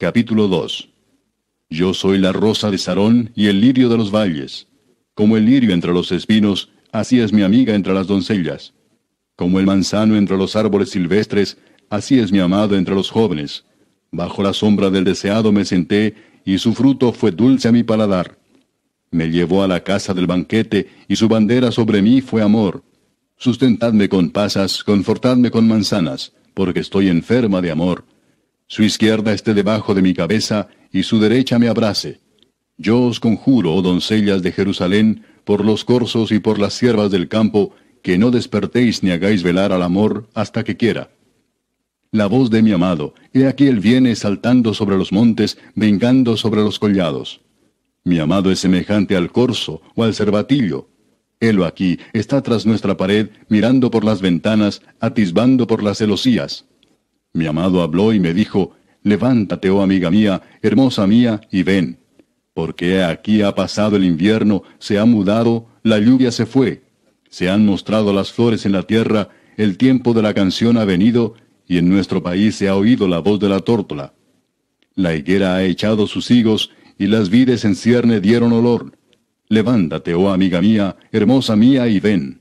Capítulo 2 Yo soy la rosa de Sarón y el lirio de los valles. Como el lirio entre los espinos, así es mi amiga entre las doncellas. Como el manzano entre los árboles silvestres, así es mi amado entre los jóvenes. Bajo la sombra del deseado me senté, y su fruto fue dulce a mi paladar. Me llevó a la casa del banquete, y su bandera sobre mí fue amor. Sustentadme con pasas, confortadme con manzanas, porque estoy enferma de amor su izquierda esté debajo de mi cabeza, y su derecha me abrace. Yo os conjuro, oh doncellas de Jerusalén, por los corzos y por las siervas del campo, que no despertéis ni hagáis velar al amor hasta que quiera. La voz de mi amado, he aquí él viene saltando sobre los montes, vengando sobre los collados. Mi amado es semejante al corzo o al cervatillo. Helo aquí, está tras nuestra pared, mirando por las ventanas, atisbando por las celosías. Mi amado habló y me dijo, Levántate, oh amiga mía, hermosa mía, y ven. Porque aquí ha pasado el invierno, se ha mudado, la lluvia se fue. Se han mostrado las flores en la tierra, el tiempo de la canción ha venido, y en nuestro país se ha oído la voz de la tórtola. La higuera ha echado sus higos, y las vides en cierne dieron olor. Levántate, oh amiga mía, hermosa mía, y ven.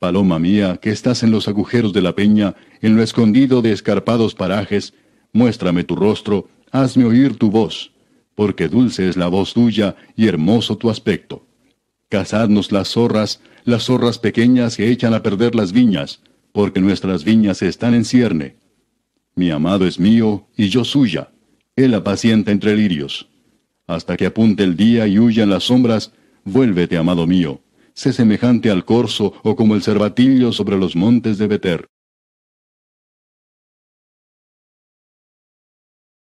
Paloma mía, que estás en los agujeros de la peña, en lo escondido de escarpados parajes, muéstrame tu rostro, hazme oír tu voz, porque dulce es la voz tuya y hermoso tu aspecto. Cazadnos las zorras, las zorras pequeñas que echan a perder las viñas, porque nuestras viñas están en cierne. Mi amado es mío y yo suya. Él apacienta entre lirios. Hasta que apunte el día y huyan las sombras, vuélvete, amado mío sé semejante al corzo o como el cervatillo sobre los montes de Beter.